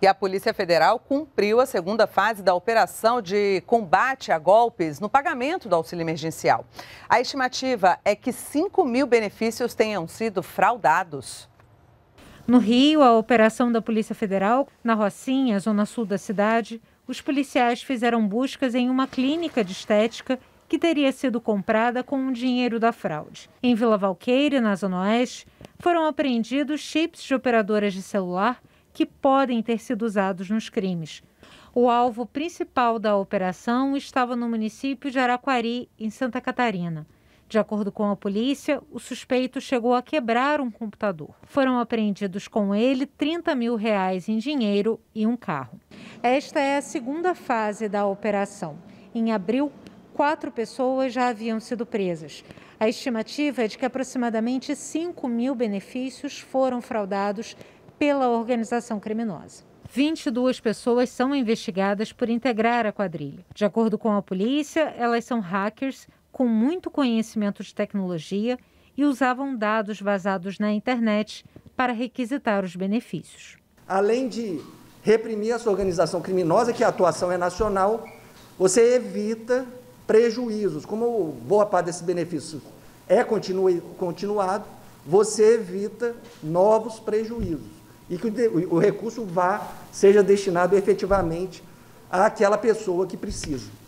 E a Polícia Federal cumpriu a segunda fase da operação de combate a golpes no pagamento do auxílio emergencial. A estimativa é que 5 mil benefícios tenham sido fraudados. No Rio, a operação da Polícia Federal, na Rocinha, zona sul da cidade, os policiais fizeram buscas em uma clínica de estética que teria sido comprada com o dinheiro da fraude. Em Vila Valqueira, na Zona Oeste, foram apreendidos chips de operadoras de celular que podem ter sido usados nos crimes. O alvo principal da operação estava no município de Araquari, em Santa Catarina. De acordo com a polícia, o suspeito chegou a quebrar um computador. Foram apreendidos com ele 30 mil reais em dinheiro e um carro. Esta é a segunda fase da operação. Em abril, quatro pessoas já haviam sido presas. A estimativa é de que aproximadamente 5 mil benefícios foram fraudados pela organização criminosa. 22 pessoas são investigadas por integrar a quadrilha. De acordo com a polícia, elas são hackers com muito conhecimento de tecnologia e usavam dados vazados na internet para requisitar os benefícios. Além de reprimir essa organização criminosa, que a atuação é nacional, você evita prejuízos. Como boa parte desse benefício é continuado, você evita novos prejuízos e que o, o recurso vá, seja destinado efetivamente àquela pessoa que precisa.